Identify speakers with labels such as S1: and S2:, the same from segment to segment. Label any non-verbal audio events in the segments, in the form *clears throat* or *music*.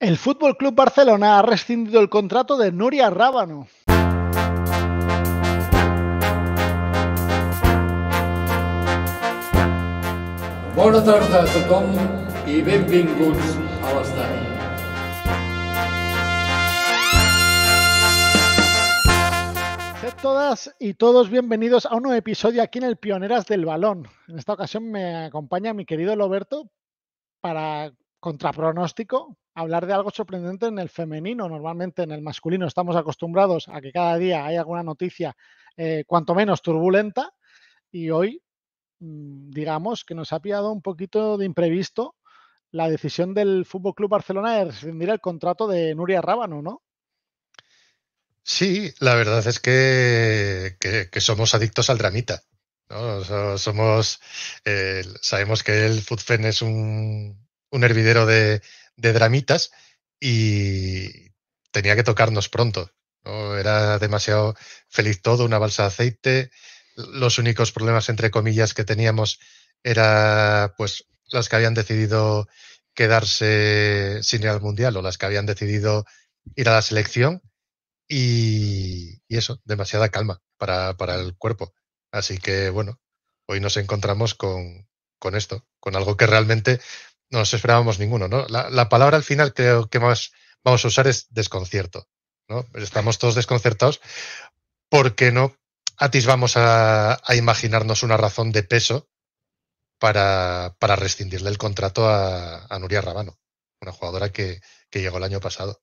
S1: El Fútbol Club Barcelona ha rescindido el contrato de Nuria Rábano.
S2: Bona tarda a tothom i benvinguts a
S1: Sed todas y todos bienvenidos a un nuevo episodio aquí en el Pioneras del Balón. En esta ocasión me acompaña mi querido Loberto para contrapronóstico, hablar de algo sorprendente en el femenino. Normalmente en el masculino estamos acostumbrados a que cada día hay alguna noticia, eh, cuanto menos turbulenta, y hoy, mm, digamos, que nos ha pillado un poquito de imprevisto la decisión del Fútbol Club Barcelona de rescindir el contrato de Nuria Rábano, ¿no?
S2: Sí, la verdad es que, somos adictos al dramita. Somos, eh, sabemos que el FUTFEN es un hervidero de, de dramitas y tenía que tocarnos pronto. Era demasiado feliz todo, una balsa de aceite. Los únicos problemas, entre comillas, que teníamos era pues las que habían decidido quedarse sin ir al mundial o las que habían decidido ir a la selección y, eso, demasiada calma para, el cuerpo. Así que bueno, hoy nos encontramos con, con esto, con algo que realmente no nos esperábamos ninguno, ¿no? La, palabra al final creo que más vamos a usar es desconcierto, ¿no? Estamos todos desconcertados porque no atisbamos a, a imaginarnos una razón de peso para, para rescindirle el contrato a, Nuria Rabano, una jugadora que, que llegó el año pasado.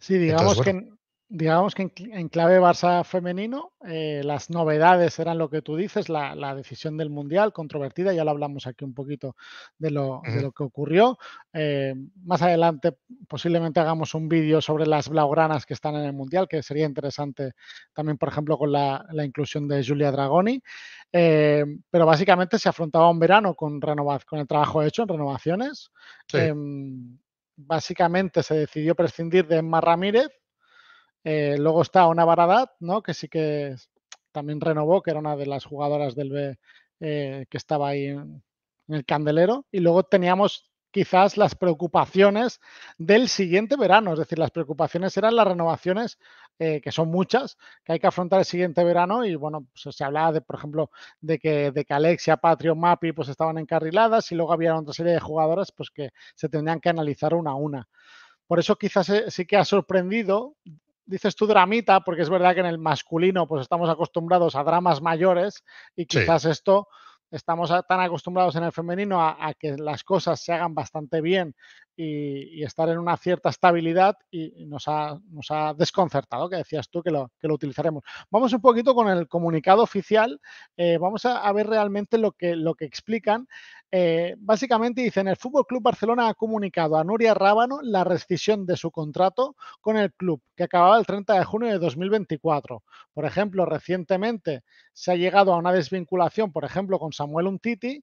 S1: Sí, digamos que digamos que en, clave Barça femenino, eh, las novedades eran lo que tú dices, la, decisión del Mundial controvertida, ya lo hablamos aquí un poquito de lo, que ocurrió. Eh, más adelante posiblemente hagamos un vídeo sobre las blaugranas que están en el Mundial, que sería interesante también, por ejemplo, con la, inclusión de Julia Dragoni. Eh, pero básicamente se afrontaba un verano con, con el trabajo hecho en renovaciones. Em, básicamente se decidió prescindir de Emma Ramírez eh, luego está Ona Baradat, ¿no? que sí que también renovó, que era una de las jugadoras del B eh, que estaba ahí en, el candelero. Y luego teníamos quizás las preocupaciones del siguiente verano. Es decir, las preocupaciones eran las renovaciones, eh, que son muchas, que hay que afrontar el siguiente verano. Y bueno, pues se hablaba de, por ejemplo, de que, de que Alexia, Patrio, Mapi, pues estaban encarriladas y luego había otra serie de jugadoras pues, que se tendrían que analizar una a una. Por eso quizás sí que ha sorprendido dices tú dramita, porque es verdad que en el masculino pues estamos acostumbrados a dramas mayores y quizás esto estamos tan acostumbrados en el femenino a, que las cosas se hagan bastante bien y, estar en una cierta estabilidad y nos ha, desconcertado, que decías tú que lo, que lo, utilizaremos. Vamos un poquito con el comunicado oficial, eh, vamos a, ver realmente lo que, lo que explican. Eh, básicamente dicen, el Fútbol Club Barcelona ha comunicado a Nuria Rábano la rescisión de su contrato con el club, que acababa el 30 de junio de 2024. Por ejemplo, recientemente se ha llegado a una desvinculación, por ejemplo, con Samuel Untiti,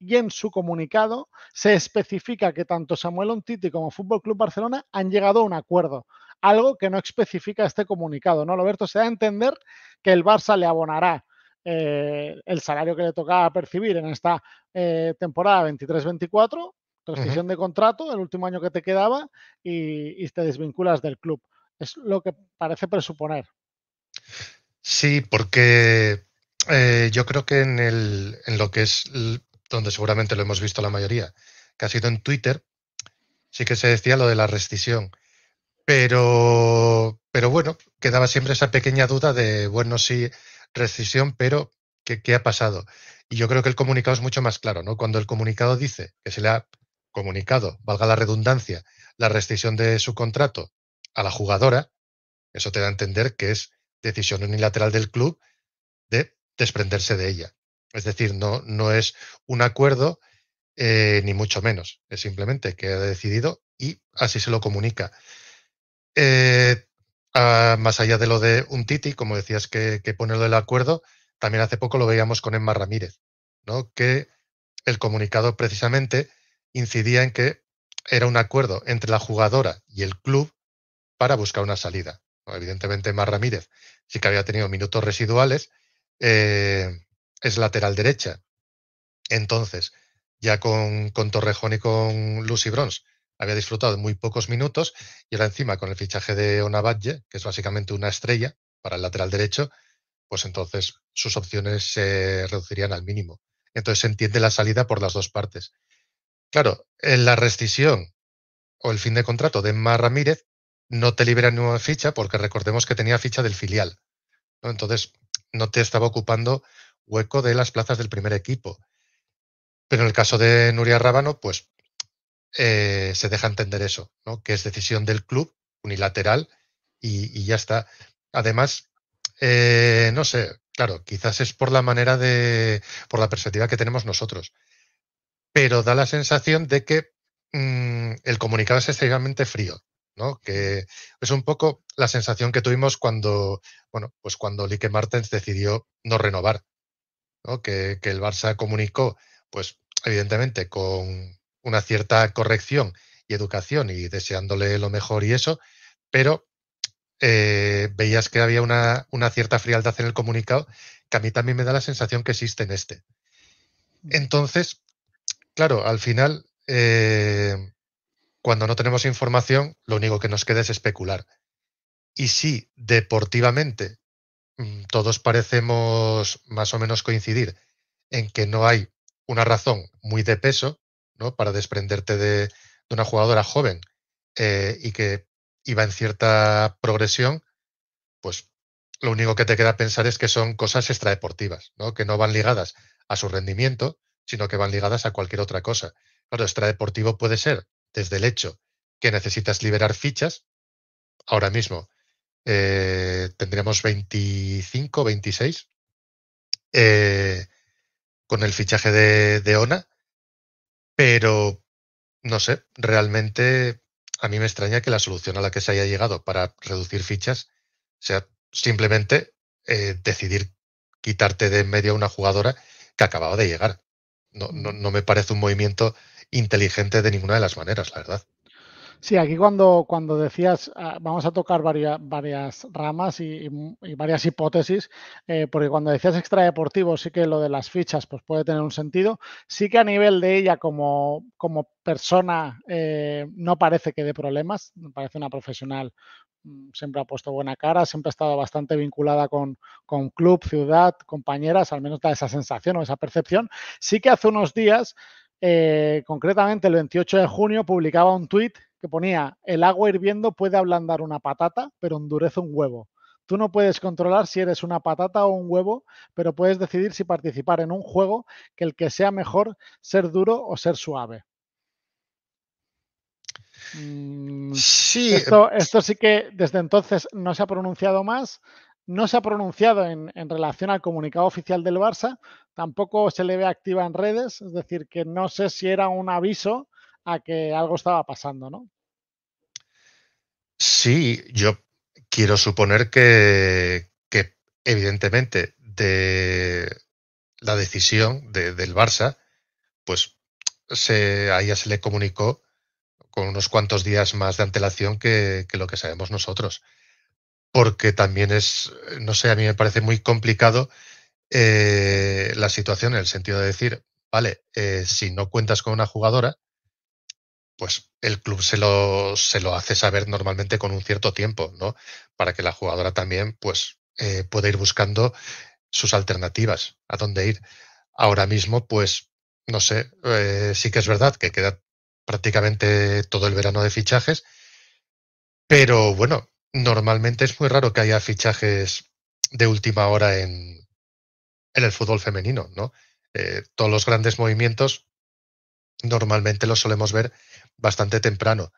S1: y en, su comunicado se especifica que tanto Samuel Ontiti como Fútbol Club Barcelona han llegado a un acuerdo, algo que no especifica este comunicado, ¿no, Roberto? Se da a entender que el Barça le abonará eh, el salario que le tocaba percibir en esta eh, temporada 23-24, transición de contrato, el último año que te quedaba, y, te desvinculas del club. Es lo que parece presuponer.
S2: Sí, porque eh, yo creo que en, en, lo que es donde seguramente lo hemos visto la mayoría, que ha sido en Twitter, sí que se decía lo de la rescisión. Pero, pero bueno, quedaba siempre esa pequeña duda de, bueno, sí, rescisión, pero ¿qué, ¿qué, ha pasado? Y yo creo que el comunicado es mucho más claro, ¿no? Cuando el comunicado dice que se le ha comunicado, valga la redundancia, la rescisión de su contrato a la jugadora, eso te da a entender que es decisión unilateral del club de desprenderse de ella. Es decir, no, no es un acuerdo eh, ni mucho menos. Es simplemente que ha decidido y así se lo comunica. Eh, ah, más allá de lo de un Titi, como decías que, que pone lo del acuerdo, también hace poco lo veíamos con Emma Ramírez, ¿no? que el comunicado precisamente incidía en que era un acuerdo entre la jugadora y el club para buscar una salida. Evidentemente, Emma Ramírez sí que había tenido minutos residuales, eh, es lateral derecha. Entonces, ya con, Torrejón y con Lucy Bronze había disfrutado muy pocos minutos y ahora encima con el fichaje de Onabadje, que es básicamente una estrella para el lateral derecho, pues entonces sus opciones se reducirían al mínimo. Entonces se entiende la salida por las dos partes. Claro, en la rescisión o el fin de contrato de Mar Ramírez no te libera ninguna ficha porque recordemos que tenía ficha del filial. Entonces no te estaba ocupando hueco de las plazas del primer equipo. Pero en el caso de Nuria Rábano, pues eh, se deja entender eso, ¿no? que es decisión del club unilateral y, ya está. Además, eh, no sé, claro, quizás es por la manera de, por la perspectiva que tenemos nosotros, pero da la sensación de que mm, el comunicado es extremadamente frío, ¿no? Que es un poco la sensación que tuvimos cuando, bueno, pues cuando Lique Martens decidió no renovar que, el Barça comunicó, pues evidentemente con una cierta corrección y educación y deseándole lo mejor y eso, pero eh, veías que había una, cierta frialdad en el comunicado que a mí también me da la sensación que existe en este. Mm. Entonces, claro, al final, eh, cuando no tenemos información, lo único que nos queda es especular. Y si deportivamente Mm, todos parecemos más o menos coincidir en que no hay una razón muy de peso para desprenderte de, una jugadora joven eh, y que iba en cierta progresión, pues lo único que te queda pensar es que son cosas extradeportivas, ¿no? que no van ligadas a su rendimiento, sino que van ligadas a cualquier otra cosa. Claro, extradeportivo puede ser desde el hecho que necesitas liberar fichas. Ahora mismo eh, tendríamos 25, 26, eh, con el fichaje de, Ona, pero no sé, realmente a mí me extraña que la solución a la que se haya llegado para reducir fichas sea simplemente eh, decidir quitarte de en medio a una jugadora que acababa de llegar. No, no, me parece un movimiento inteligente de ninguna de las maneras, la verdad.
S1: Sí, aquí cuando, cuando decías, ah, vamos a tocar varias, varias ramas y, varias hipótesis, eh, porque cuando decías extradeportivo, sí que lo de las fichas pues puede tener un sentido. Sí que a nivel de ella como, persona eh, no parece que dé problemas, parece una profesional, mm, siempre ha puesto buena cara, siempre ha estado bastante vinculada con, club, ciudad, compañeras, al menos da esa sensación o esa percepción. Sí que hace unos días... Eh, concretamente el 28 de junio publicaba un tuit que ponía, el agua hirviendo puede ablandar una patata, pero endurece un huevo. Tú no puedes controlar si eres una patata o un huevo, pero puedes decidir si participar en un juego que el que sea mejor ser duro o ser suave. Mm, sí. Eh, esto, sí que desde entonces no se ha pronunciado más, no se ha pronunciado en, en relación al comunicado oficial del Barça, tampoco se le ve activa en redes, es decir, que no sé si era un aviso a que algo estaba pasando, ¿no?
S2: Sí, yo quiero suponer que, evidentemente de la decisión de, del Barça, pues se, a ella se le comunicó con unos cuantos días más de antelación que, lo que sabemos nosotros. Porque también es, no sé, a mí me parece muy complicado eh, la situación en el sentido de decir, vale, eh, si no cuentas con una jugadora, pues el club se lo, se lo hace saber normalmente con un cierto tiempo, ¿no? Para que la jugadora también, pues, eh, pueda ir buscando sus alternativas, a dónde ir. Ahora mismo, pues, no sé, eh, sí que es verdad que queda prácticamente todo el verano de fichajes, pero bueno, normalmente es muy raro que haya fichajes de última hora en, en el fútbol femenino, ¿no? Eh, todos los grandes movimientos normalmente los solemos ver bastante temprano.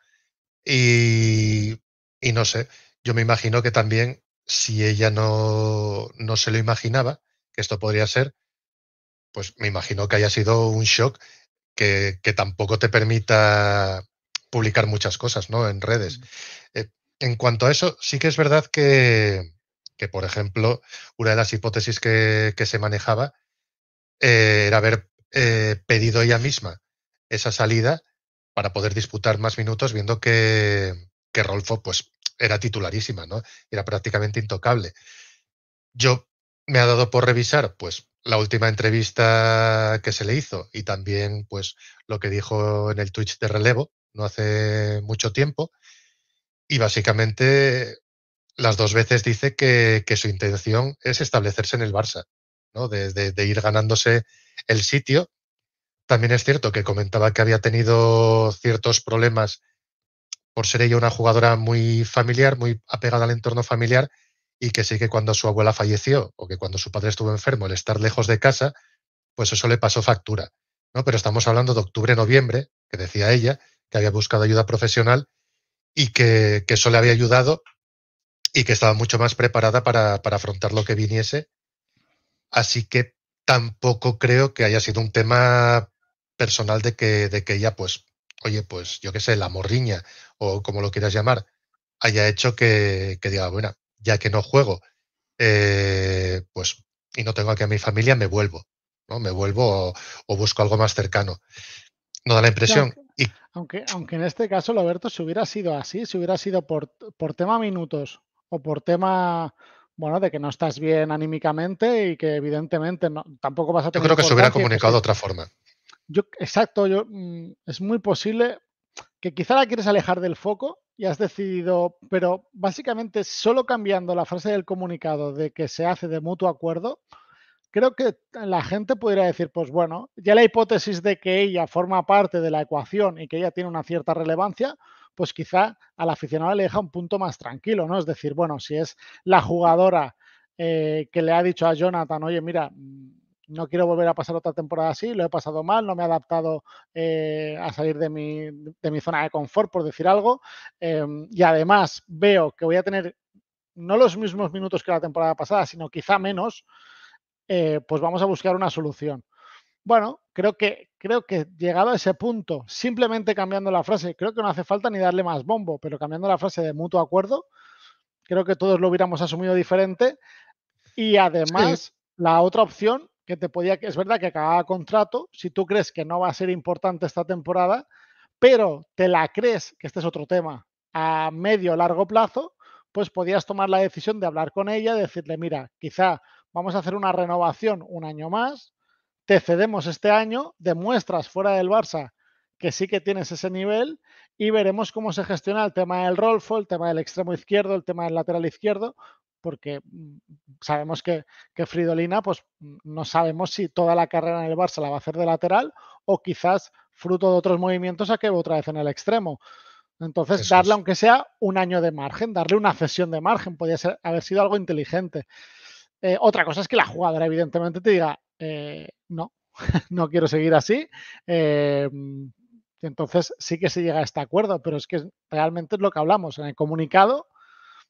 S2: Y, no sé, yo me imagino que también, si ella no, no se lo imaginaba, que esto podría ser, pues me imagino que haya sido un shock que, tampoco te permita publicar muchas cosas ¿no? en redes. Eh, en cuanto a eso, sí que es verdad que, que por ejemplo, una de las hipótesis que, se manejaba eh, era haber eh, pedido ella misma esa salida para poder disputar más minutos, viendo que, Rolfo pues, era titularísima, ¿no? Era prácticamente intocable. Yo me ha dado por revisar, pues, la última entrevista que se le hizo y también, pues, lo que dijo en el Twitch de relevo no hace mucho tiempo. Y básicamente las dos veces dice que, que su intención es establecerse en el Barça, ¿no? De, de ir ganándose el sitio también es cierto que comentaba que había tenido ciertos problemas por ser ella una jugadora muy familiar, muy apegada al entorno familiar, y que sí que cuando su abuela falleció o que cuando su padre estuvo enfermo, el estar lejos de casa, pues eso le pasó factura. Pero estamos hablando de octubre-noviembre, que decía ella, que había buscado ayuda profesional y que, eso le había ayudado y que estaba mucho más preparada para, para afrontar lo que viniese. Así que tampoco creo que haya sido un tema personal de que, de que ella, pues, oye, pues yo qué sé, la morriña o como lo quieras llamar, haya hecho que, diga, bueno, ya que no juego, eh, pues, y no tengo aquí a mi familia, me vuelvo, ¿no? Me vuelvo o, busco algo más cercano. No da la impresión. Y...
S1: Aunque, aunque en este caso, loberto si hubiera sido así, si hubiera sido por, por tema minutos o por tema bueno, de que no estás bien anímicamente y que evidentemente no, tampoco vas a tener. Yo creo que se hubiera comunicado de otra forma exacto, yo, mm, es muy posible que quizá la quieres alejar del foco y has decidido, pero básicamente solo cambiando la frase del comunicado de que se hace de mutuo acuerdo, creo que la gente podría decir, pues bueno, ya la hipótesis de que ella forma parte de la ecuación y que ella tiene una cierta relevancia, pues quizá al aficionado le deja un punto más tranquilo, ¿no? Es decir, bueno, si es la jugadora eh, que le ha dicho a Jonathan, oye, mira, mm, no quiero volver a pasar otra temporada así, lo he pasado mal, no me he adaptado eh, a salir de mi, zona de confort, por decir algo, em, y además veo que voy a tener no los mismos minutos que la temporada pasada, sino quizá menos, eh, pues vamos a buscar una solución. Bueno, creo que, creo que llegado a ese punto, simplemente cambiando la frase, creo que no hace falta ni darle más bombo, pero cambiando la frase de mutuo acuerdo, creo que todos lo hubiéramos asumido diferente. Y además, la otra opción que te podía, es verdad que acababa contrato, si tú crees que no va a ser importante esta temporada, pero te la crees, que este es otro tema, a medio o largo plazo, pues podías tomar la decisión de hablar con ella, decirle, mira, quizá vamos a hacer una renovación un año más, te cedemos este año, demuestras fuera del Barça que sí que tienes ese nivel y veremos cómo se gestiona el tema del Rolfo, el tema del extremo izquierdo, el tema del lateral izquierdo, porque mm, sabemos que, Fridolina, pues mm, no sabemos si toda la carrera en el Barça la va a hacer de lateral o quizás fruto de otros movimientos a que otra vez en el extremo. Entonces, darle, aunque sea un año de margen, darle una cesión de margen, podría ser, haber sido algo inteligente. Eh, otra cosa es que la jugadora, evidentemente, te diga, eh, no, *laughs* no quiero seguir así. Eh, mm, entonces sí que se llega a este acuerdo, pero es que realmente es lo que hablamos. En el comunicado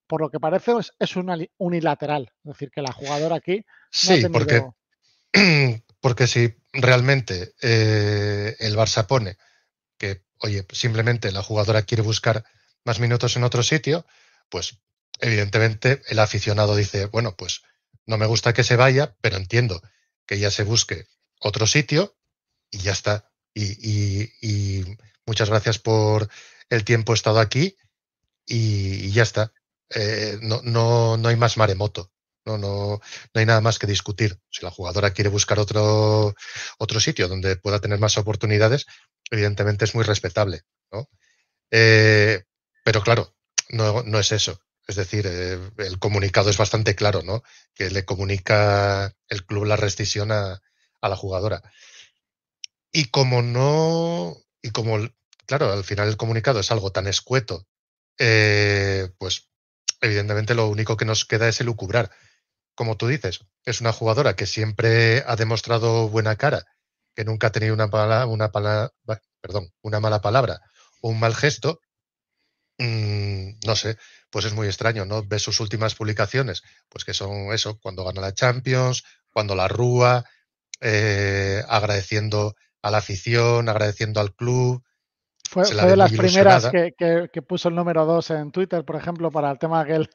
S1: por lo que parece, es, unilateral. Es decir, que la jugadora aquí. sí, porque,
S2: *clears throat* porque si realmente eh, el Barça pone que, oye, simplemente la jugadora quiere buscar más minutos en otro sitio, pues evidentemente el aficionado dice, bueno, pues no me gusta que se vaya, pero entiendo que ya se busque otro sitio y ya está. Y, muchas gracias por el tiempo estado aquí y ya está. Eh, no, no, hay más maremoto. No, no, no hay nada más que discutir. Si la jugadora quiere buscar otro, otro sitio donde pueda tener más oportunidades, evidentemente es muy respetable. Eh, pero claro, no, es eso. Es decir, eh, el comunicado es bastante claro, ¿no? Que le comunica el club la rescisión a, la jugadora. Y como no, y como, claro, al final el comunicado es algo tan escueto, pues evidentemente lo único que nos queda es elucubrar. Como tú dices, es una jugadora que siempre ha demostrado buena cara, que nunca ha tenido una, una, perdón, una mala palabra o un mal gesto. Mm, no sé, pues es muy extraño, ¿no? Ves sus últimas publicaciones, pues que son eso, cuando gana la Champions, cuando la Rúa, eh, agradeciendo a la afición, agradeciendo al club, fue, de las primeras
S1: que, puso el número 2 en Twitter, por ejemplo, para el tema de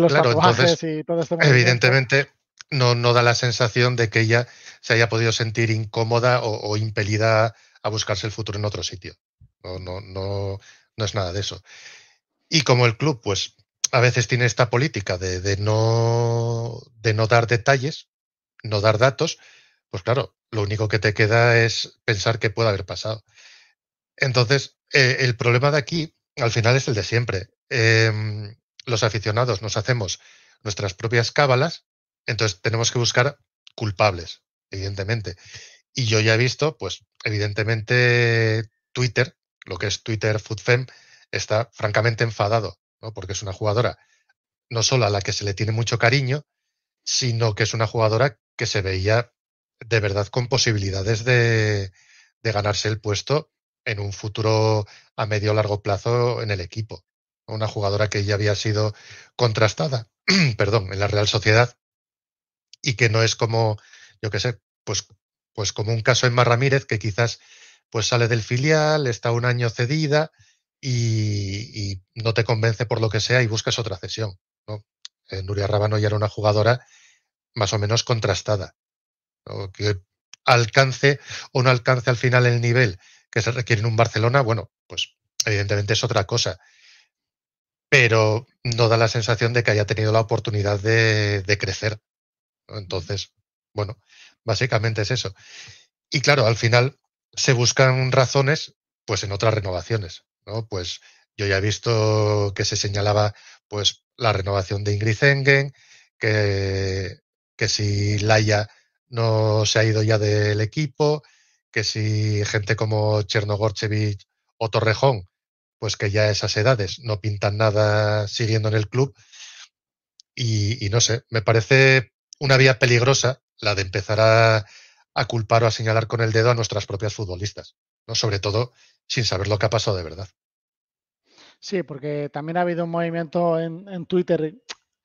S1: los tatuajes y todo esto. Evidentemente,
S2: no, no, da la sensación de que ella se haya podido sentir incómoda o, impelida a buscarse el futuro en otro sitio. No, no, no, no, es nada de eso. Y como el club, pues, a veces tiene esta política de, no, de no dar detalles, no dar datos, pues claro, lo único que te queda es pensar qué puede haber pasado. Entonces, eh, el problema de aquí, al final, es el de siempre. Em, los aficionados nos hacemos nuestras propias cábalas, entonces tenemos que buscar culpables, evidentemente. Y yo ya he visto, pues, evidentemente, Twitter, lo que es Twitter FoodFem, está francamente enfadado, ¿no? Porque es una jugadora no solo a la que se le tiene mucho cariño, sino que es una jugadora que se veía de verdad con posibilidades de, de ganarse el puesto en un futuro a medio o largo plazo en el equipo. Una jugadora que ya había sido contrastada, *clears throat* perdón, en la Real Sociedad y que no es como, yo qué sé, pues, pues como un caso en Ramírez que quizás pues sale del filial, está un año cedida y, no te convence por lo que sea y buscas otra cesión. ¿no? Eh, Nuria Rabano ya era una jugadora más o menos contrastada, que alcance o no alcance al final el nivel que se requieren un Barcelona, bueno, pues evidentemente es otra cosa. Pero no da la sensación de que haya tenido la oportunidad de, crecer. Entonces, bueno, básicamente es eso. Y claro, al final se buscan razones pues en otras renovaciones, Pues yo ya he visto que se señalaba pues la renovación de Ingrid Engen, que, que si Laia no se ha ido ya del equipo, que si gente como Chernogorchevich o Torrejón, pues que ya esas edades no pintan nada siguiendo en el club. Y, no sé, me parece una vía peligrosa la de empezar a, culpar o a señalar con el dedo a nuestras propias futbolistas, ¿no? sobre todo sin saber lo que ha pasado de verdad.
S1: Sí, porque también ha habido un movimiento en, Twitter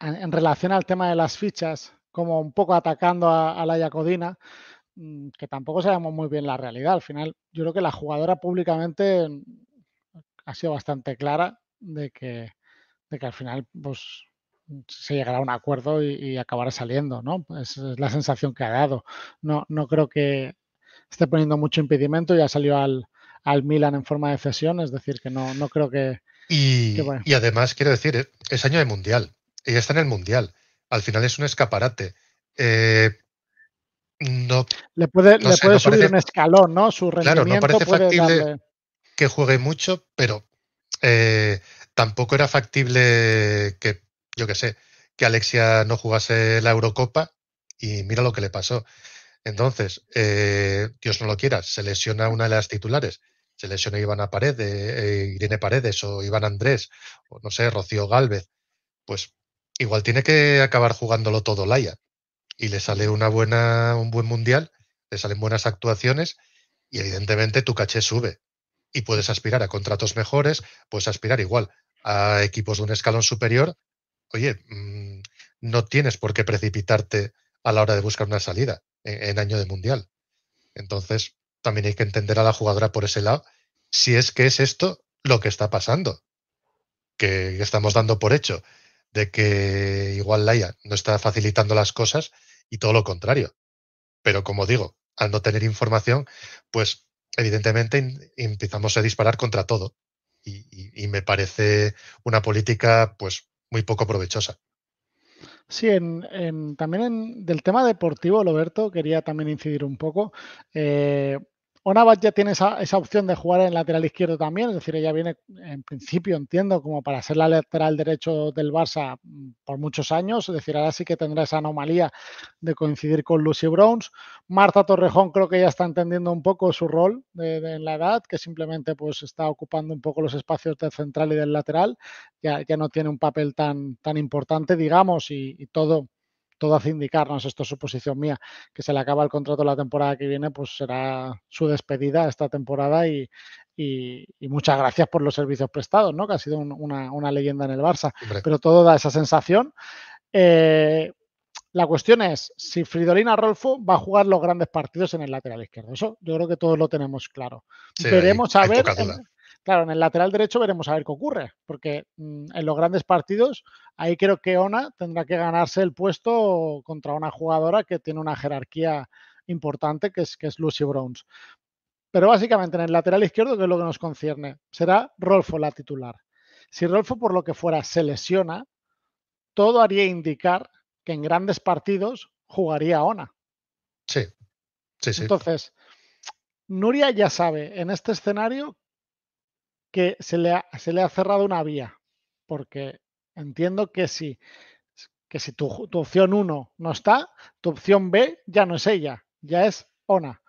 S1: en, relación al tema de las fichas, como un poco atacando a, a la Yacodina, Mm, que tampoco sabemos muy bien la realidad. Al final, yo creo que la jugadora públicamente mm, ha sido bastante clara de que, que al final pues, mm, se llegará a un acuerdo y, acabará saliendo, ¿no? es la sensación que ha dado. No, no creo que esté poniendo mucho impedimento, ya salió al, Milan en forma de cesión, es decir, que no, no creo que... Y,
S2: además, quiero decir, eh, es año de Mundial, ella está en el Mundial, al final es un escaparate. Eh, no, le puede, le subir un
S1: escalón, ¿no? Su rendimiento claro, parece factible
S2: que juegue mucho, pero eh, tampoco era factible que, yo que sé, que Alexia no jugase la Eurocopa y mira lo que le pasó. Entonces, eh, Dios no lo quiera, se lesiona una de las titulares, se lesiona Ivana Paredes, eh, Irene Paredes o Iván Andrés, o no sé, Rocío Galvez, pues igual tiene que acabar jugándolo todo Laia y le sale un buen mundial, le salen buenas actuaciones y evidentemente tu caché sube y puedes aspirar a contratos mejores, puedes aspirar igual a equipos de un escalón superior. Oye, mm, no tienes por qué precipitarte a la hora de buscar una salida en, año de mundial. Entonces, también hay que entender a la jugadora por ese lado si es que es esto lo que está pasando, que estamos dando por hecho de que igual Laia no está facilitando las cosas y todo lo contrario. Pero como digo, al no tener información, pues evidentemente empezamos a disparar contra todo. Y, me parece una política pues muy poco provechosa.
S1: Sí, en, también en, del tema deportivo, Roberto, quería también incidir un poco. Eh, Navas ya tiene esa, opción de jugar en lateral izquierdo también, es decir, ella viene en principio, entiendo, como para ser la lateral derecho del Barça mm, por muchos años, es decir, ahora sí que tendrá esa anomalía de coincidir con Lucy Browns. Marta Torrejón creo que ya está entendiendo un poco su rol en la edad, que simplemente pues está ocupando un poco los espacios del central y del lateral, ya, no tiene un papel tan, tan importante, digamos, y todo todo hace indicarnos, esto es suposición mía, que se le acaba el contrato la temporada que viene, pues será su despedida esta temporada y, muchas gracias por los servicios prestados, ¿no? Que ha sido una, leyenda en el Barça, pero todo da esa sensación. Eh, la cuestión es si Fridolina Rolfo va a jugar los grandes partidos en el lateral izquierdo. Eso yo creo que todos lo tenemos claro. Sí, Veremos a ver. Claro, en el lateral derecho veremos a ver qué ocurre, porque mm, en los grandes partidos ahí creo que Ona tendrá que ganarse el puesto contra una jugadora que tiene una jerarquía importante, que es, que es Lucy Browns. Pero básicamente en el lateral izquierdo, que es lo que nos concierne, será Rolfo la titular. Si Rolfo por lo que fuera se lesiona, todo haría indicar que en grandes partidos jugaría Ona.
S2: Sí. sí, sí.
S1: Entonces, Nuria ya sabe en este escenario que se le ha, se le ha cerrado una vía, porque entiendo que si, que si tu, opción 1 no está, tu opción B ya no es ella, ya es ONA.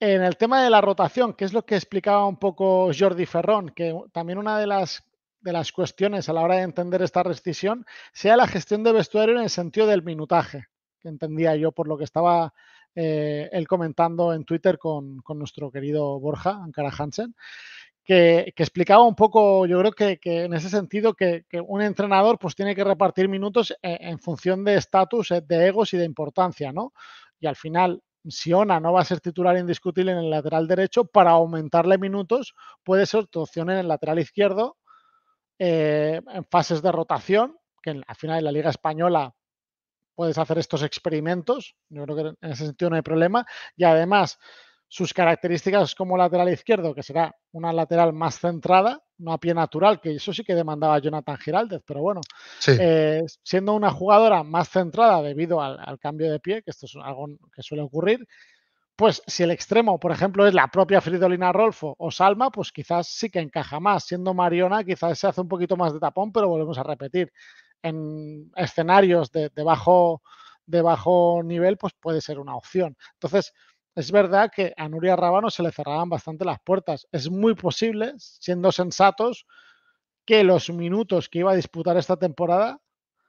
S1: En el tema de la rotación, que es lo que explicaba un poco Jordi Ferrón, que también una de las, de las cuestiones a la hora de entender esta rescisión sea la gestión de vestuario en el sentido del minutaje, que entendía yo por lo que estaba eh, él comentando en Twitter con, con nuestro querido Borja Ankara Hansen que, explicaba un poco, yo creo que, en ese sentido, que, un entrenador pues tiene que repartir minutos e, en, función de estatus, eh, de egos y de importancia, ¿no? Y al final, Siona no va a ser titular indiscutible en el lateral derecho, para aumentarle minutos puede ser tu opción en el lateral izquierdo, eh, en fases de rotación, que al final en la Liga Española puedes hacer estos experimentos, yo creo que en ese sentido no hay problema, y además sus características como lateral izquierdo, que será una lateral más centrada, no a pie natural, que eso sí que demandaba Jonathan Giraldez, pero bueno, eh, siendo una jugadora más centrada debido al, cambio de pie, que esto es algo que suele ocurrir, pues si el extremo, por ejemplo, es la propia Fridolina Rolfo o Salma, pues quizás sí que encaja más. Siendo Mariona, quizás se hace un poquito más de tapón, pero volvemos a repetir. En escenarios de, de bajo, de bajo nivel, pues puede ser una opción. Entonces, es verdad que a Nuria Rábano se le cerraban bastante las puertas. Es muy posible, siendo sensatos, que los minutos que iba a disputar esta temporada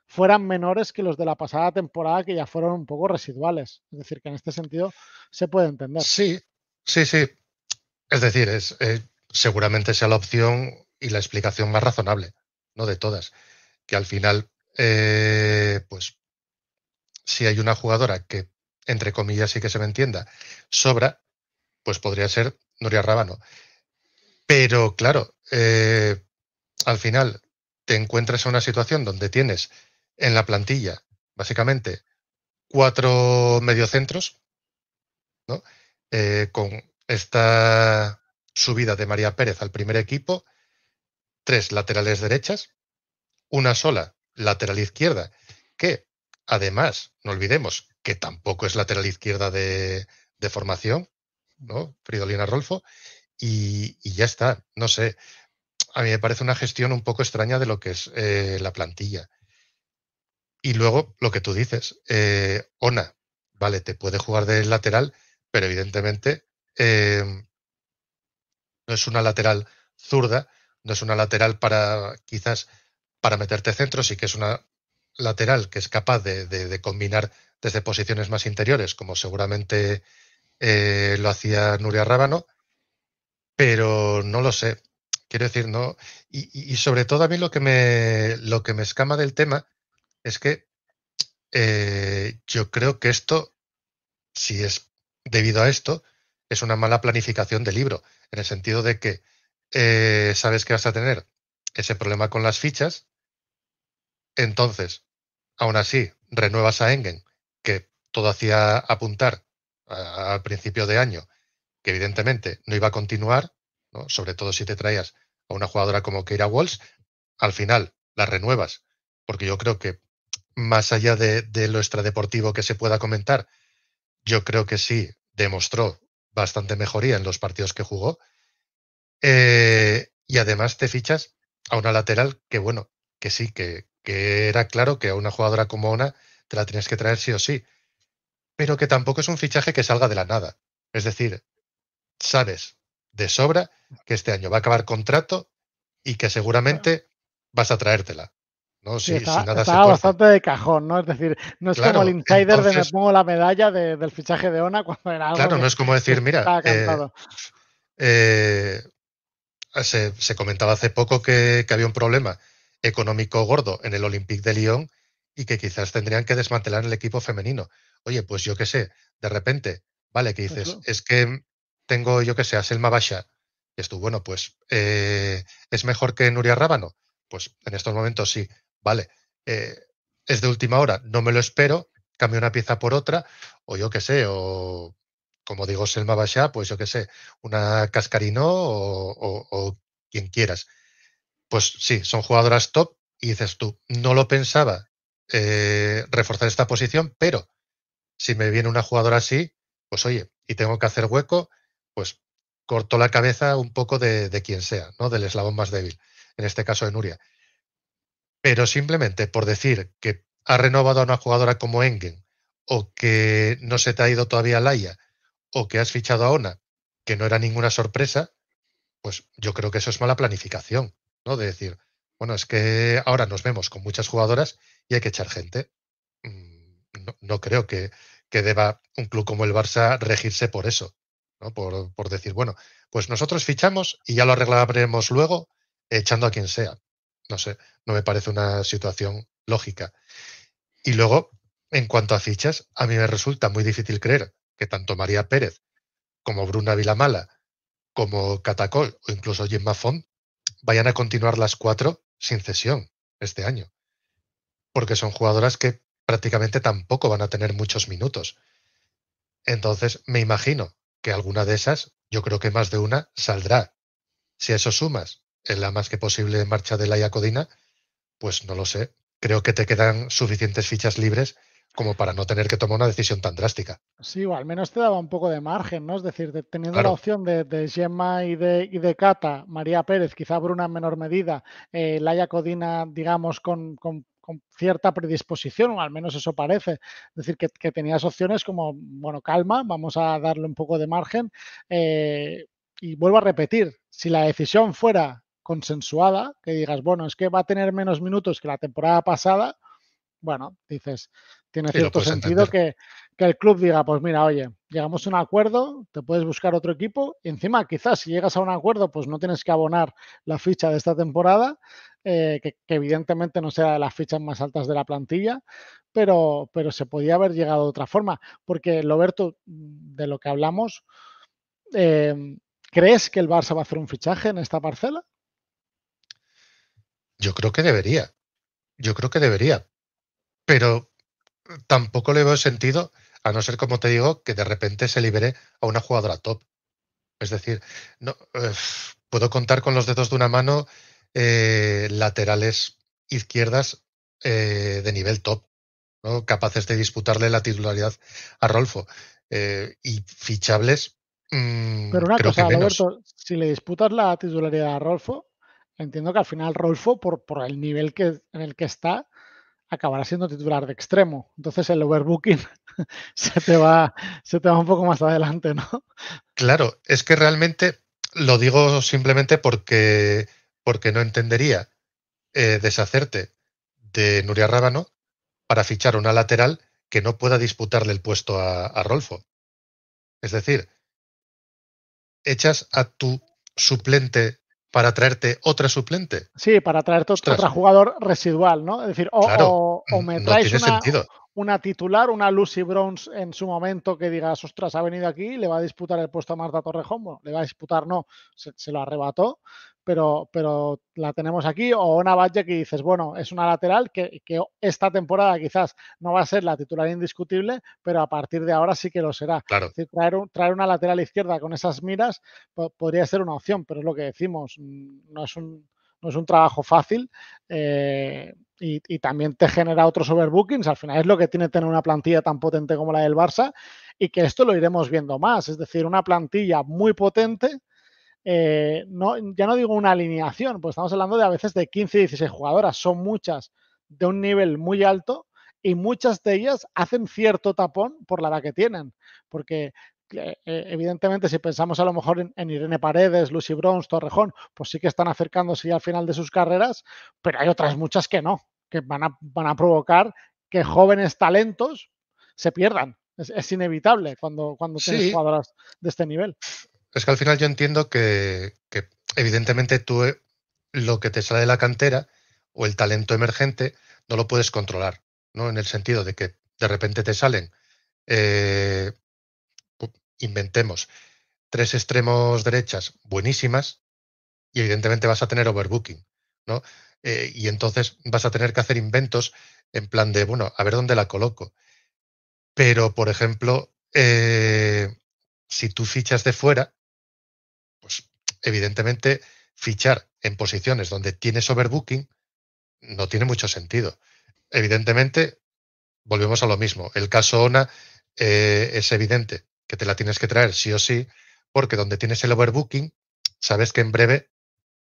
S1: fueran menores que los de la pasada temporada, que ya fueron un poco residuales. Es decir, que en este sentido se puede entender. Sí,
S2: sí, sí. Es decir, es, eh, seguramente sea la opción y la explicación más razonable, no de todas. Que al final, eh, pues, si hay una jugadora que entre comillas y que se me entienda, sobra, pues podría ser Nuria Rábano. Pero claro, eh, al final te encuentras en una situación donde tienes en la plantilla, básicamente, cuatro mediocentros, ¿no? Eh, con esta subida de María Pérez al primer equipo, tres laterales derechas, una sola lateral izquierda, que además, no olvidemos que tampoco es lateral izquierda de, formación, ¿no? Fridolina Rolfo, y, ya está, no sé. A mí me parece una gestión un poco extraña de lo que es eh, la plantilla. Y luego lo que tú dices, eh, Ona, vale, te puede jugar de lateral, pero evidentemente eh, no es una lateral zurda, no es una lateral para quizás para meterte centro, sí que es una lateral que es capaz de combinar desde posiciones más interiores, como seguramente eh, lo hacía Nuria Rábano, pero no lo sé. Quiero decir, no. Y, sobre todo a mí lo que me, lo que me escama del tema es que eh, yo creo que esto, si es debido a esto, es una mala planificación del libro, en el sentido de que eh, sabes que vas a tener ese problema con las fichas, entonces, aún así, renuevas a Engen todo hacía apuntar al principio de año que evidentemente no iba a continuar, sobre todo si te traías a una jugadora como Keira Walsh, al final la renuevas, porque yo creo que más allá de, lo extradeportivo que se pueda comentar, yo creo que sí demostró bastante mejoría en los partidos que jugó. Eh, y además te fichas a una lateral que, bueno, que sí, que, que era claro que a una jugadora como Ona te la tenías que traer sí o sí pero que tampoco es un fichaje que salga de la nada. Es decir, sabes de sobra que este año va a acabar contrato y que seguramente vas a traértela. ¿no?
S1: bastante de cajón, ¿no? Es decir, no es como el insider de me pongo la medalla del fichaje de Ona cuando era Claro, no es como *laughs* decir, mira, eh,
S2: eh, se, comentaba hace poco que, que había un problema económico gordo en el Olympique de Lyon y que quizás tendrían que desmantelar el equipo femenino. Oye, pues yo qué sé, de repente, vale, que pues dices, es que tengo, yo qué sé, a Selma Basha, y es tú, bueno, pues eh, es mejor que Nuria Rábano. Pues en estos momentos sí, vale, eh, es de última hora, no me lo espero, cambio una pieza por otra, o yo qué sé, o como digo, Selma Basha, pues yo qué sé, una Cascarino o, o quien quieras. Pues sí, son jugadoras top, y dices tú, no lo pensaba eh, reforzar esta posición, pero si me viene una jugadora así, pues oye, y tengo que hacer hueco, pues corto la cabeza un poco de, de quien sea, ¿no? Del eslabón más débil, en este caso de Nuria. Pero simplemente por decir que ha renovado a una jugadora como Engen, o que no se te ha ido todavía Laia, o que has fichado a Ona, que no era ninguna sorpresa, pues yo creo que eso es mala planificación, ¿no? De decir, bueno, es que ahora nos vemos con muchas jugadoras y hay que echar gente. Mm, no, creo que, deba un club como el Barça regirse por eso, ¿no? por, decir, bueno, pues nosotros fichamos y ya lo arreglaremos luego echando a quien sea. No sé, no me parece una situación lógica. Y luego, en cuanto a fichas, a mí me resulta muy difícil creer que tanto María Pérez como Bruna Vilamala, como Catacol o incluso Jim Font vayan a continuar las cuatro sin cesión este año, porque son jugadoras que prácticamente tampoco van a tener muchos minutos. Entonces, me imagino que alguna de esas, yo creo que más de una, saldrá. Si eso sumas en la más que posible marcha de la Codina, pues no lo sé. Creo que te quedan suficientes fichas libres como para no tener que tomar una decisión tan drástica.
S1: Sí, o al menos te daba un poco de margen, ¿no? Es decir, teniendo la opción de, Gemma y de, Cata, María Pérez, quizá Bruna en menor medida, eh, Laia Codina, digamos, con, cierta predisposición, o al menos eso parece. Es decir, que, tenías opciones como, bueno, calma, vamos a darle un poco de margen. Eh, y vuelvo a repetir, si la decisión fuera consensuada, que digas, bueno, es que va a tener menos minutos que la temporada pasada, bueno, dices, tiene cierto sentido que, el club diga, pues mira, oye, llegamos a un acuerdo, te puedes buscar otro equipo, y encima quizás si llegas a un acuerdo, pues no tienes que abonar la ficha de esta temporada, eh, que, evidentemente no sea de las fichas más altas de la plantilla, pero, pero se podía haber llegado de otra forma, porque Roberto, de lo que hablamos, em, ¿crees que el Barça va a hacer un fichaje en esta parcela?
S2: Yo creo que debería, yo creo que debería, pero tampoco le veo sentido, a no ser, como te digo, que de repente se libere a una jugadora top. Es decir, no, eh, puedo contar con los dedos de una mano eh, laterales izquierdas eh, de nivel top, ¿no? capaces de disputarle la titularidad a Rolfo. y fichables. Mm, Pero una cosa,
S1: si le disputas la titularidad a Rolfo, entiendo que al final Rolfo, por, por el nivel que, en el que está, acabará siendo titular de extremo. Entonces el overbooking *laughs* se te va, se te va un poco más adelante, ¿no?
S2: Claro, es que realmente lo digo simplemente porque, porque no entendería eh, deshacerte de Nuria Rábano para fichar una lateral que no pueda disputarle el puesto a, a Rolfo. Es decir, echas a tu suplente para traerte otra suplente.
S1: Sí, para traerte otro otra jugador residual, ¿no? Es decir, o, o, me traes sentido una titular, una Lucy Bronze en su momento que diga ostras, ha venido aquí, le va a disputar el puesto a Marta Torrejón. le va a disputar, no, se, lo arrebató, pero, pero la tenemos aquí. O una Valle que dices, bueno, es una lateral que, esta temporada quizás no va a ser la titular indiscutible, pero a partir de ahora sí que lo será. Es traer, una lateral izquierda con esas miras podría ser una opción, pero es lo que decimos, mm, no es un, no es un trabajo fácil. Eh, y, también te genera otros overbookings. Al final es lo que tiene tener una plantilla tan potente como la del Barça y que esto lo iremos viendo más. Es decir, una plantilla muy potente, eh, no, ya no digo una alineación, pues estamos hablando de a veces de 15, 16 jugadoras, son muchas de un nivel muy alto y muchas de ellas hacen cierto tapón por la edad que tienen, porque eh, eh, evidentemente, si pensamos a lo mejor en, Irene Paredes, Lucy Bronze, Torrejón, pues sí que están acercándose ya al final de sus carreras, pero hay otras muchas que no, que van a, van a provocar que jóvenes talentos se pierdan. Es, inevitable cuando, cuando tienes jugadoras de este nivel.
S2: Es que al final yo entiendo que, evidentemente tú eh, lo que te sale de la cantera o el talento emergente no lo puedes controlar, ¿no? En el sentido de que de repente te salen inventemos tres extremos derechas buenísimas y evidentemente vas a tener overbooking, ¿no? Eh, y entonces vas a tener que hacer inventos en plan de, bueno, a ver dónde la coloco. Pero, por ejemplo, eh, si tú fichas de fuera, pues evidentemente fichar en posiciones donde tienes overbooking no tiene mucho sentido. Evidentemente, volvemos a lo mismo. El caso ONA eh, es evidente que te la tienes que traer sí o sí, porque donde tienes el overbooking, sabes que en breve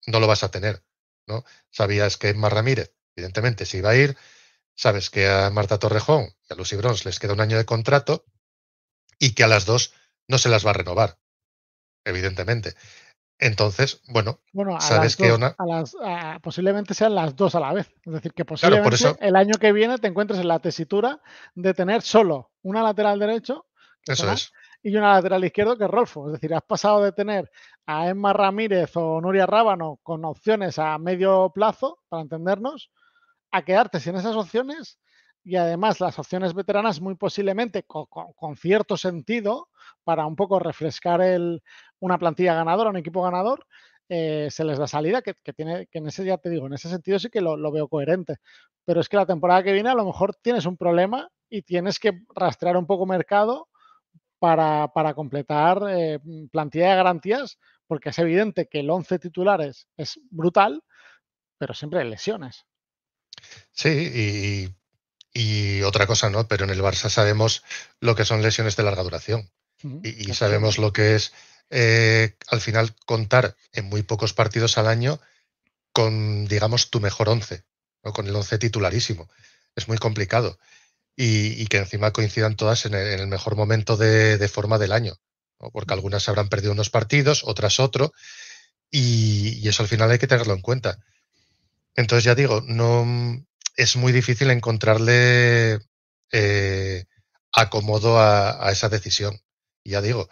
S2: no lo vas a tener. ¿no? Sabías que Emma Ramírez, evidentemente, se iba a ir, sabes que a Marta Torrejón y a Lucy Brons les queda un año de contrato y que a las dos no se las va a renovar, evidentemente. Entonces, bueno,
S1: sabes que posiblemente sean las dos a la vez. Es decir, que posiblemente el año que viene te encuentres en la tesitura de tener solo una lateral derecho. Eso es y una lateral izquierdo que Rolfo. Es decir, has pasado de tener a Emma Ramírez o Nuria Rábano con opciones a medio plazo, para entendernos, a quedarte sin esas opciones y además las opciones veteranas muy posiblemente con, cierto sentido para un poco refrescar el, una plantilla ganadora, un equipo ganador, eh, se les da salida, que, tiene, que en ese ya te digo, en ese sentido sí que lo, lo, veo coherente. Pero es que la temporada que viene a lo mejor tienes un problema y tienes que rastrear un poco mercado para, para completar eh, mm, plantilla de garantías, porque es evidente que el 11 titulares es brutal, pero siempre hay lesiones.
S2: Sí, y, otra cosa, ¿no? Pero en el Barça sabemos lo que son lesiones de larga duración y, sabemos lo que es eh, al final contar en muy pocos partidos al año con, digamos, tu mejor once, o con el once titularísimo. Es muy complicado y, que encima coincidan todas en el, mejor momento de, forma del año, porque algunas habrán perdido unos partidos, otras otro, y, eso al final hay que tenerlo en cuenta. Entonces ya digo, no mm, es muy difícil encontrarle eh, acomodo a, esa decisión. ya digo,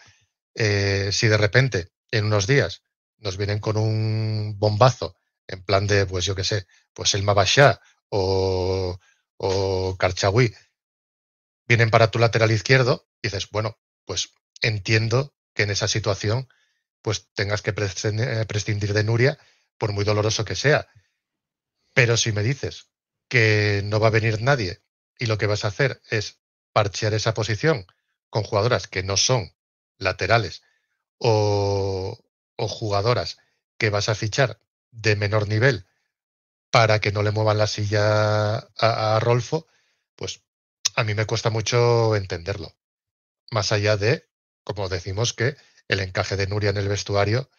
S2: eh, si de repente en unos días nos vienen con un bombazo en plan de, pues yo qué sé, pues el Mabashá o, o vienen para tu lateral izquierdo, dices, bueno, pues entiendo que en esa situación pues tengas que eh, prescindir de Nuria, por muy doloroso que sea. Pero si me dices que no va a venir nadie y lo que vas a hacer es parchear esa posición con jugadoras que no son laterales o, o jugadoras que vas a fichar de menor nivel para que no le muevan la silla a Rolfo, pues a mí me cuesta mucho entenderlo. Más allá de, como decimos, que el encaje de Nuria en el vestuario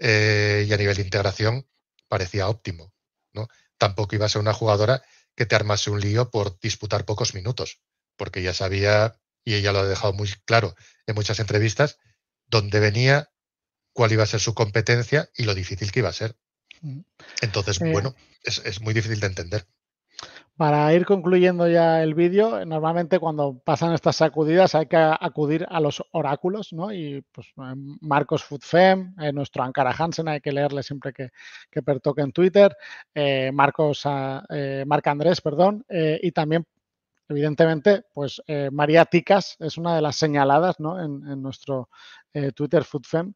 S2: eh, y a nivel de integración parecía óptimo. ¿no? Tampoco iba a ser una jugadora que te armase un lío por disputar pocos minutos, porque ya sabía, y ella lo ha dejado muy claro en muchas entrevistas, dónde venía, cuál iba a ser su competencia y lo difícil que iba a ser. Mm. Entonces, eh. bueno, es, muy difícil de entender.
S1: Para ir concluyendo ya el vídeo, normalmente cuando pasan estas sacudidas hay que acudir a los oráculos, ¿no? Y pues Marcos Futfem, nuestro Ankara Hansen, hay que leerle siempre que, que pertoque en Twitter, eh, Marcos, ah, eh, Marc Andrés, perdón, eh, y también, evidentemente, pues eh, María Ticas es una de las señaladas, ¿no? en nuestro, eh, Twitter Twitter FoodFem,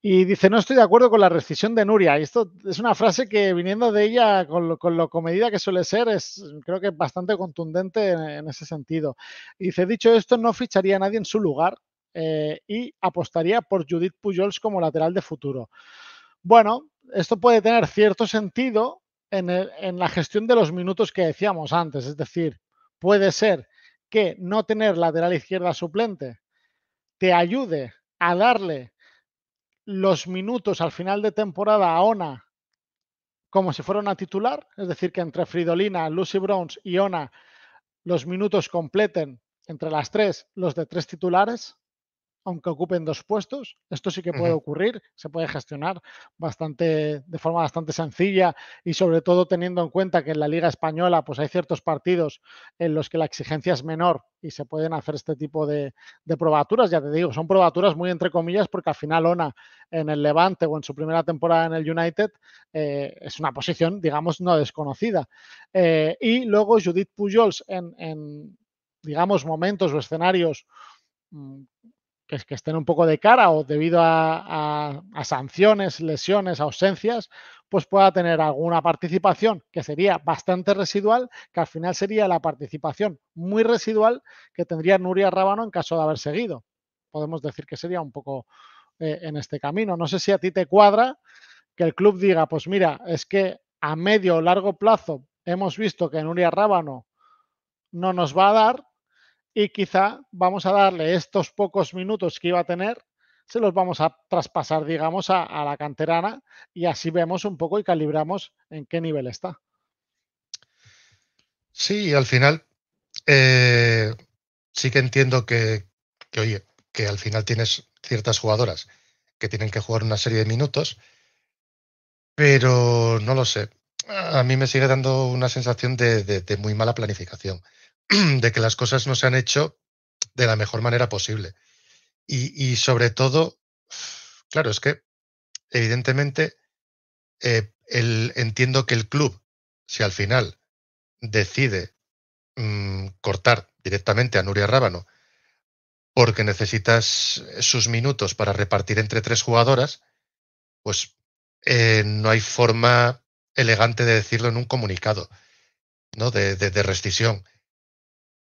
S1: y dice, no estoy de acuerdo con la rescisión de Nuria. Y esto es una frase que viniendo de ella, con lo, comedida que suele ser, es creo que bastante contundente en, ese sentido. Y dice, dicho esto, no ficharía a nadie en su lugar eh, y apostaría por Judith Pujols como lateral de futuro. Bueno, esto puede tener cierto sentido en, en la gestión de los minutos que decíamos antes, es decir, puede ser que no tener lateral izquierda suplente te ayude a darle los minutos al final de temporada a Ona como si fuera una titular, es decir, que entre Fridolina, Lucy Browns y Ona los minutos completen entre las tres los de tres titulares, aunque ocupen dos puestos. Esto sí que puede ocurrir, se puede gestionar bastante, de forma bastante sencilla y sobre todo teniendo en cuenta que en la Liga Española pues hay ciertos partidos en los que la exigencia es menor y se pueden hacer este tipo de, probaturas. Ya te digo, son probaturas muy entre comillas porque al final Ona en el Levante o en su primera temporada en el United eh, es una posición, digamos, no desconocida. Eh, y luego Judith Pujols en, en digamos, momentos o escenarios mm, que, estén un poco de cara o debido a, sanciones, lesiones, ausencias, pues pueda tener alguna participación que sería bastante residual, que al final sería la participación muy residual que tendría Nuria Rábano en caso de haber seguido. Podemos decir que sería un poco eh, en este camino. No sé si a ti te cuadra que el club diga, pues mira, es que a medio o largo plazo hemos visto que Nuria Rábano no nos va a dar, y quizá vamos a darle estos pocos minutos que iba a tener, se los vamos a traspasar, digamos, a, la canterana y así vemos un poco y calibramos en qué nivel está.
S2: Sí, al final eh, sí que entiendo que, oye, que al final tienes ciertas jugadoras que tienen que jugar una serie de minutos, pero no lo sé. A mí me sigue dando una sensación de muy mala planificación. *clears throat* de que las cosas no se han hecho de la mejor manera posible. Y, sobre todo, claro, es que evidentemente eh, el, entiendo que el club, si al final decide mm, cortar directamente a Nuria Rábano, porque necesitas sus minutos para repartir entre tres jugadoras, pues eh, no hay forma elegante de decirlo en un comunicado, ¿no? De, de, de rescisión.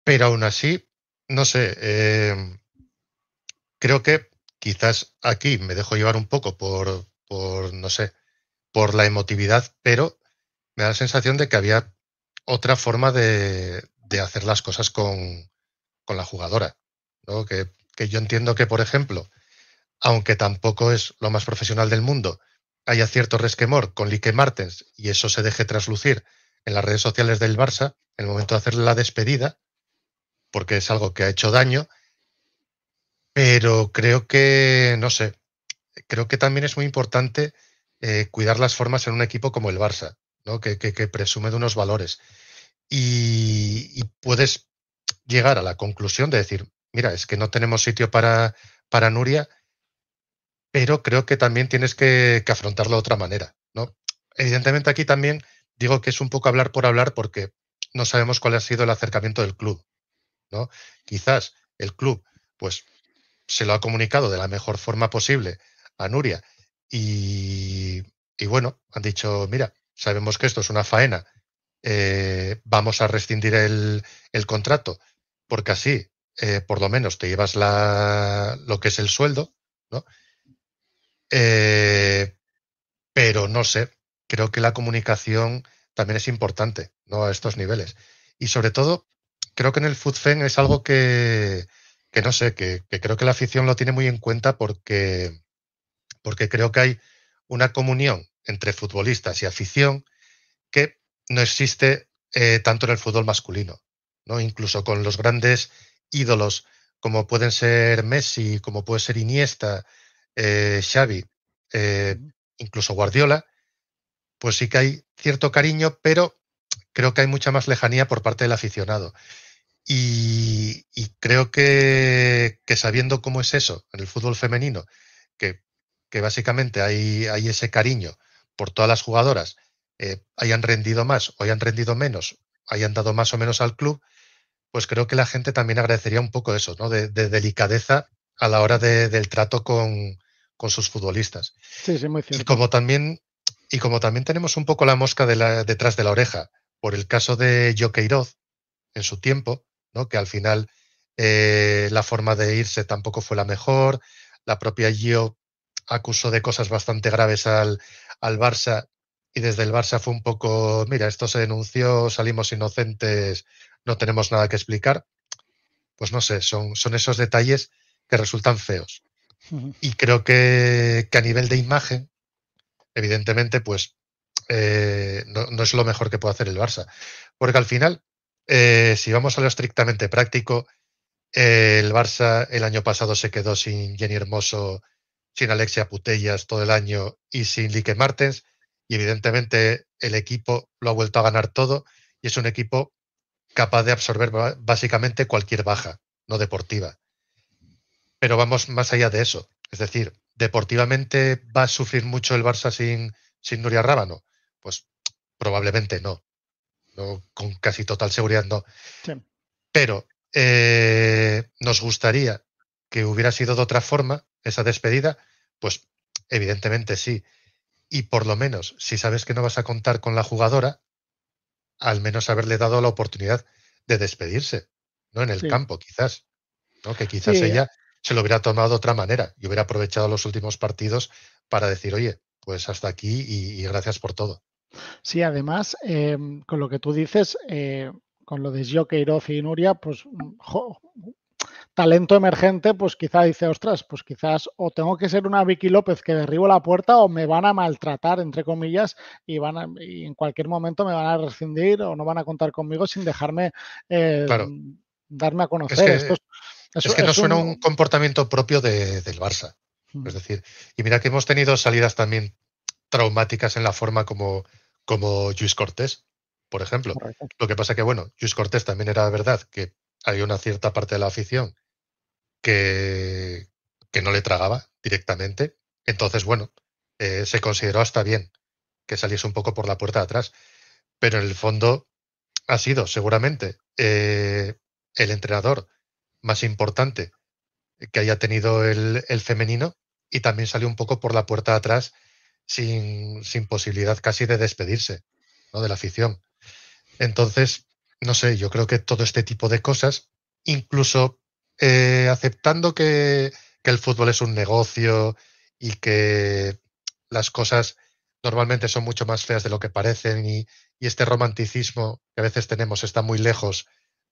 S2: Pero aún así, no sé, eh, creo que quizás aquí me dejo llevar un poco por, por, no sé, por la emotividad, pero me da la sensación de que había otra forma de, de hacer las cosas con, con la jugadora. ¿no? Que, yo entiendo que, por ejemplo, aunque tampoco es lo más profesional del mundo, haya cierto resquemor con Lique Martens y eso se deje traslucir en las redes sociales del Barça en el momento de hacerle la despedida, porque es algo que ha hecho daño, pero creo que, no sé, creo que también es muy importante eh, cuidar las formas en un equipo como el Barça, ¿no? que, presume de unos valores. Y, puedes llegar a la conclusión de decir, mira, es que no tenemos sitio para, para Nuria, pero creo que también tienes que, afrontarlo de otra manera. ¿no? Evidentemente aquí también digo que es un poco hablar por hablar porque no sabemos cuál ha sido el acercamiento del club. Quizás el club pues se lo ha comunicado de la mejor forma posible a Nuria y, bueno, han dicho, mira, sabemos que esto es una faena, eh, vamos a rescindir el, contrato, porque así eh, por lo menos te llevas lo que es el sueldo, ¿no? Eh, pero no sé, creo que la comunicación también es importante, ¿no? A estos niveles. Y sobre todo, creo que en el FUTFEN es algo que, no sé, que, creo que la afición lo tiene muy en cuenta porque, creo que hay una comunión entre futbolistas y afición que no existe eh, tanto en el fútbol masculino, Incluso con los grandes ídolos como pueden ser Messi, como puede ser Iniesta, eh, Xavi, eh, incluso Guardiola, pues sí que hay cierto cariño, pero creo que hay mucha más lejanía por parte del aficionado. Y, creo que, sabiendo cómo es eso en el fútbol femenino, que, básicamente hay, ese cariño por todas las jugadoras, eh, hayan rendido más o hayan rendido menos, hayan dado más o menos al club, pues creo que la gente también agradecería un poco eso, ¿no? De, delicadeza a la hora del trato con, sus futbolistas. Sí, muy cierto. Y como también, y como también tenemos un poco la mosca detrás de la oreja, por el caso de Joqueiroz en su tiempo, que al final eh, la forma de irse tampoco fue la mejor. La propia Gio acusó de cosas bastante graves al, Barça y desde el Barça fue un poco, mira, esto se denunció, salimos inocentes, no tenemos nada que explicar. Pues no sé, son, son esos detalles que resultan feos. Y creo que, a nivel de imagen, evidentemente, pues eh, no, no, es lo mejor que puede hacer el Barça. Porque al final, eh, si vamos a lo estrictamente práctico, el Barça el año pasado se quedó sin Jenny Hermoso, sin Alexia Putellas todo el año y sin Lique Martens. Y evidentemente el equipo lo ha vuelto a ganar todo y es un equipo capaz de absorber básicamente cualquier baja, no deportiva. Pero vamos más allá de eso. Es decir, deportivamente va a sufrir mucho el Barça sin, sin Nuria Rábano. Pues probablemente no con casi total seguridad no. Pero eh, nos gustaría que hubiera sido de otra forma esa despedida, pues evidentemente sí. Y por lo menos, si sabes que no vas a contar con la jugadora, al menos haberle dado la oportunidad de despedirse, ¿no? En el campo, quizás. ¿no? Que quizás ella se lo hubiera tomado de otra manera y hubiera aprovechado los últimos partidos para decir, oye, pues hasta aquí y gracias por todo.
S1: Sí, además, em, con lo que tú dices, eh, con lo de Gio y Nuria, pues mm, talento emergente, pues quizá dice, ostras, pues quizás o tengo que ser una Vicky López que derribo la puerta o me van a maltratar, entre comillas, y, van en cualquier momento me van a rescindir o no van a contar conmigo sin dejarme eh, darme a conocer. Es que, que no suena un,
S2: comportamiento propio del Barça. Mm. Es decir, y mira que hemos tenido salidas también traumáticas en la forma como como Luis Cortés, por ejemplo. Lo que pasa que, bueno, Luis Cortés también era verdad que había una cierta parte de la afición que, que no le tragaba directamente. Entonces, bueno, eh, se consideró hasta bien que saliese un poco por la puerta de atrás. Pero en el fondo ha sido seguramente eh, el entrenador más importante que haya tenido el, el femenino y también salió un poco por la puerta de atrás sin, posibilidad casi de despedirse de la afición. Entonces, no sé, yo creo que todo este tipo de cosas, incluso eh, aceptando que, el fútbol es un negocio y que las cosas normalmente son mucho más feas de lo que parecen y, este romanticismo que a veces tenemos está muy lejos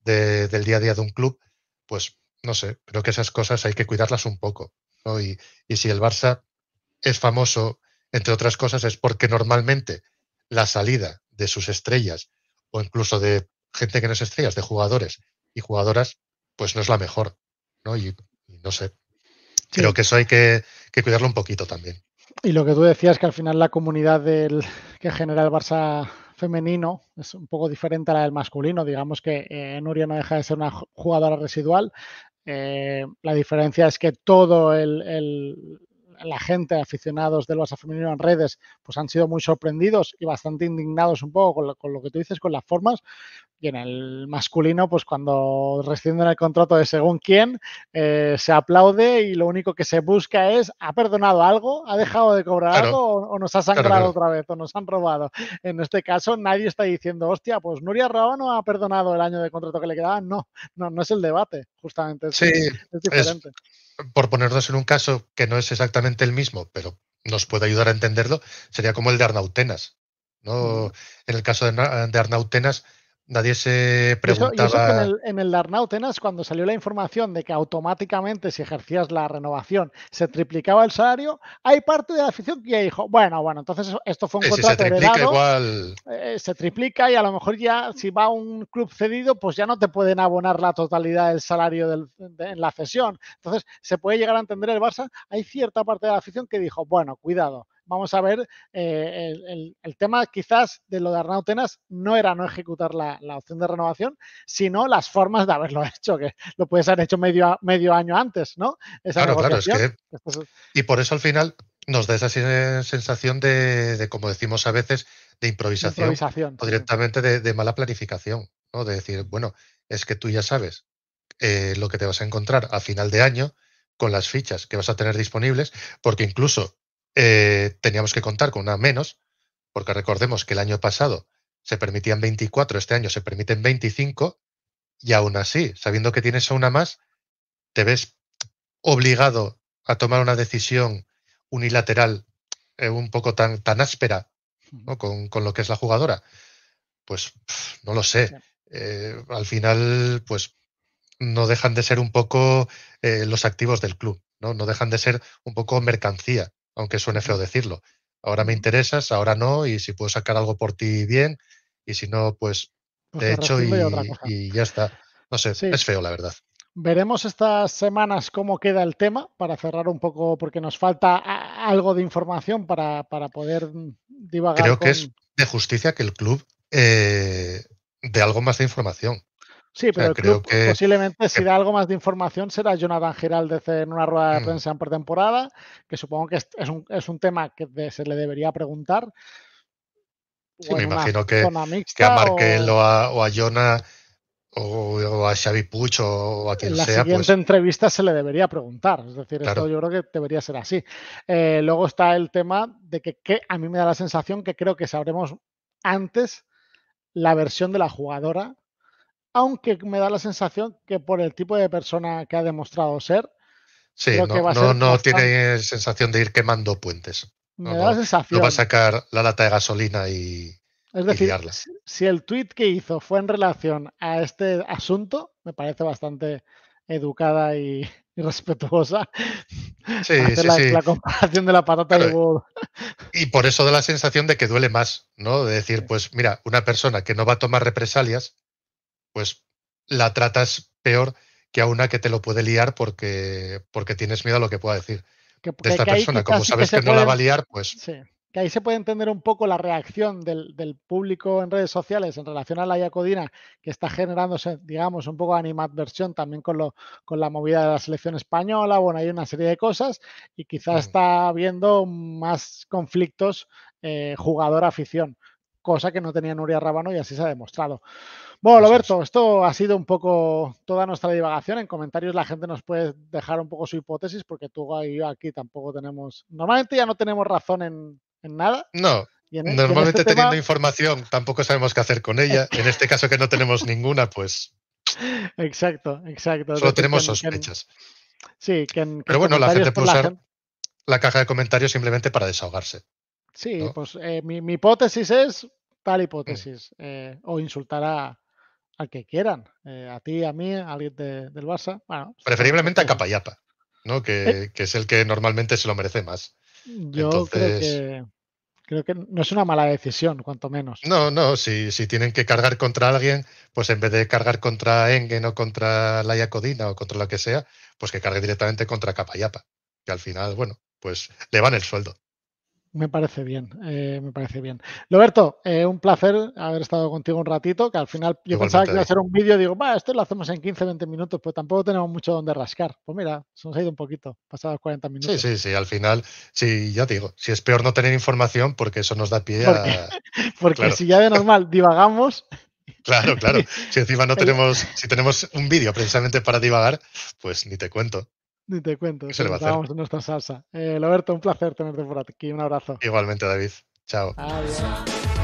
S2: del día a día de un club, pues no sé, creo que esas cosas hay que cuidarlas un poco. y, si el Barça es famoso entre otras cosas, es porque normalmente la salida de sus estrellas o incluso de gente que no es estrellas, de jugadores y jugadoras, pues no es la mejor, ¿no? Y, no sé. Creo que eso hay que, cuidarlo un poquito también.
S1: Y lo que tú decías, que al final la comunidad del, que genera el Barça femenino es un poco diferente a la del masculino. Digamos que eh, Nuria no deja de ser una jugadora residual. Eh, la diferencia es que todo el la gente, aficionados del Barça femenino en redes, pues han sido muy sorprendidos y bastante indignados un poco con lo, que tú dices, con las formas. Y en el masculino, pues cuando rescinden el contrato de según quién, eh, se aplaude y lo único que se busca es, ¿ha perdonado algo? ¿Ha dejado de cobrar algo? O, nos ha sangrado otra vez? ¿O nos han robado? En este caso, nadie está diciendo, hostia, pues Nuria no ha perdonado el año de contrato que le quedaba. No, no, no es el debate, justamente. Es, sí, es diferente
S2: por ponernos en un caso que no es exactamente el mismo, pero nos puede ayudar a entenderlo, sería como el de Arnautenas. ¿no? Mm. En el caso de Arnautenas, Nadie se preguntaba. y eso
S1: que en, el, en cuando salió la información de que automáticamente, si ejercías la renovación, se triplicaba el salario, hay parte de la afición que dijo: Bueno, bueno, entonces esto fue un contrato se triplica, igual... Eh, se triplica y a lo mejor ya, si va a un club cedido, pues ya no te pueden abonar la totalidad del salario en la cesión. Entonces, se puede llegar a entender el Barça. Hay cierta parte de la afición que dijo: Bueno, cuidado, vamos a ver, eh, el, tema quizás de lo de Arnau Tenas no era no ejecutar la, opción de renovación, sino las formas de haberlo *laughs* hecho, que lo puedes haber hecho medio, medio año antes, ¿no? claro, claro,
S2: y por eso al final nos da esa sensación de, como decimos a veces, de improvisación, o directamente de, mala planificación, ¿no? De decir, bueno, es que tú ya sabes eh, lo que te vas a encontrar a final de año, con las fichas que vas a tener disponibles, porque incluso eh, teníamos que contar con una menos, porque recordemos que el año pasado se permitían 24, este año se permiten 25, y aún así, sabiendo que tienes una más, te ves obligado a tomar una decisión unilateral eh, un poco tan, áspera con, lo que es la jugadora. Pues no lo sé. Eh, al final, pues no dejan de ser un poco los activos del club, ¿no? no dejan de ser un poco mercancía aunque suene feo decirlo. Ahora me interesas, ahora no, y si puedo sacar algo por ti, bien, y si no, pues de pues hecho y, ya está. No sé, es feo, la verdad.
S1: Veremos estas semanas cómo queda el tema para cerrar un poco, porque nos falta algo de información para, poder divagar. Creo que es
S2: de justicia que el club eh, dé algo más de información.
S1: Sí, pero posiblemente si da algo más de información será Jonathan Giraldez en una rueda de mm. prensa en pretemporada, que supongo que es un, tema que se le debería preguntar. me imagino que, a Markel o,
S2: a, Jonah o, a Xavi pucho o, a quien sea. sea. Pues la siguiente entrevista
S1: se le debería preguntar. Es decir, esto yo creo que debería ser así. Eh, luego está el tema de que, a mí me da la sensación que creo que sabremos antes la versión de la jugadora aunque me da la sensación que por el tipo de persona que ha demostrado ser,
S2: no, tiene sensación de ir quemando puentes.
S1: no, va a
S2: sacar la lata de gasolina y. Es
S1: si, el tweet que hizo fue en relación a este asunto, me parece bastante educada y, *laughs* respetuosa. *laughs* la, comparación de la patata de
S2: Y por eso da la sensación de que duele más, ¿no? De decir, pues mira, una persona que no va a tomar represalias pues la tratas peor que a una que te lo puede liar porque, tienes miedo a lo que pueda decir de esta persona. Como sabes que, no la va a liar, pues. Sí,
S1: que ahí se puede entender un poco la reacción del, público en redes sociales en relación a la Iacodina, que está generándose, digamos, un poco animadversión también con, la movida de la selección española. Bueno, hay una serie de cosas y quizás está habiendo más conflictos eh, jugador-afición cosa que no tenía Nuria Rábano y así se ha demostrado. Bueno, Roberto, esto ha sido un poco toda nuestra divagación. En comentarios la gente nos puede dejar un poco su hipótesis porque tú y yo aquí tampoco tenemos, normalmente ya no tenemos razón en, nada.
S2: No. E-, este normalmente teniendo información tampoco sabemos qué hacer con ella. en este caso que no tenemos ninguna, pues...
S1: *laughs* Exacto, exacto. Solo tenemos sospechas. sí, que Pero bueno, la gente puede usar
S2: la caja de comentarios simplemente para desahogarse.
S1: Sí, pues eh, mi, hipótesis es tal mm. hipótesis. Eh, o insultar a, al que quieran, eh, a ti, a mí, a alguien del Barça. Bueno, pues, Preferiblemente
S2: a Capayapa, ¿no? Que, es el que normalmente se lo merece más.
S1: Yo creo que no es una mala decisión,
S2: cuanto menos. No, no, si, si, tienen que cargar contra alguien, pues en vez de cargar contra Engen o contra Laia Codina o contra lo que sea, pues que cargue directamente contra Capayapa, que al final, bueno, pues le van el sueldo.
S1: Me parece bien, eh, me parece bien. Roberto, eh, un placer haber estado contigo un ratito, que al final yo pensaba que iba a ser un vídeo, digo, va, esto lo hacemos en 15, 20 minutos, pero tampoco tenemos mucho donde rascar. Pues mira, se nos ha ido un poquito, pasados 40
S2: minutos. Sí, sí, sí, al final, sí, ya te digo, si es peor no tener información, porque eso nos da pie a... *laughs* Porque, si
S1: ya de normal divagamos... *laughs*
S2: Claro, claro. *laughs* Si encima no tenemos, si tenemos un vídeo precisamente para divagar, pues ni te cuento. Ni te cuento. estábamos
S1: nuestra salsa. Eh, Roberto, un placer tenerte por aquí. Un abrazo.
S2: Igualmente, David. Chao. Adiós.